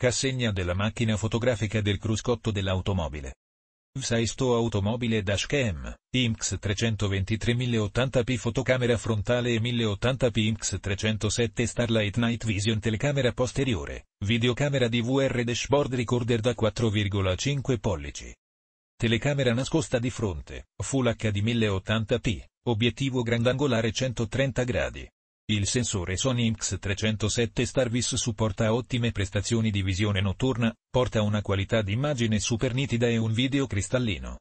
Cassegna della macchina fotografica del cruscotto dell'automobile. Vsaisto automobile dashcam, IMX 323-1080p fotocamera frontale e 1080p IMX 307 Starlight Night Vision telecamera posteriore, videocamera DVR dashboard recorder da 4,5 pollici. Telecamera nascosta di fronte, Full HD 1080p, obiettivo grandangolare 130 gradi, il sensore Sony X307 Starvis supporta ottime prestazioni di visione notturna, porta una qualità d'immagine super nitida e un video cristallino.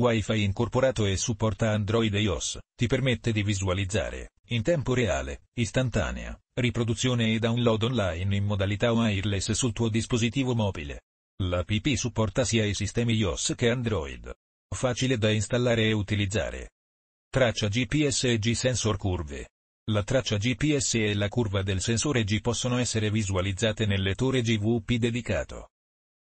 Wi-Fi incorporato e supporta Android e iOS, ti permette di visualizzare, in tempo reale, istantanea, riproduzione e download online in modalità wireless sul tuo dispositivo mobile. L'app supporta sia i sistemi iOS che Android. Facile da installare e utilizzare. Traccia GPS e G-Sensor Curve. La traccia GPS e la curva del sensore G possono essere visualizzate nel lettore GVP dedicato.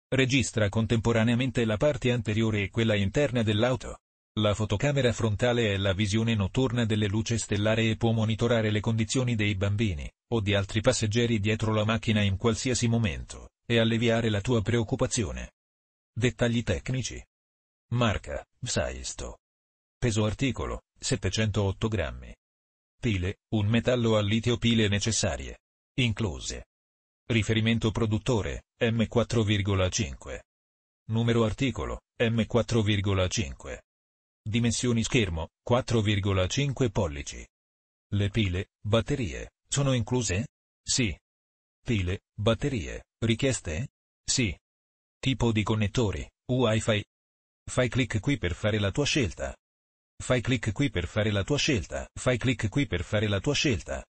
Registra contemporaneamente la parte anteriore e quella interna dell'auto. La fotocamera frontale è la visione notturna delle luci stellare e può monitorare le condizioni dei bambini, o di altri passeggeri dietro la macchina in qualsiasi momento, e alleviare la tua preoccupazione. Dettagli tecnici. Marca, Saisto. Peso articolo, 708 grammi. Pile, un metallo a litio pile necessarie. Incluse. Riferimento produttore, M4,5. Numero articolo, M4,5. Dimensioni schermo, 4,5 pollici. Le pile, batterie, sono incluse? Sì. Pile, batterie, richieste? Sì. Tipo di connettori, Wi-Fi. Fai clic qui per fare la tua scelta. Fai clic qui per fare la tua scelta. Fai clic qui per fare la tua scelta.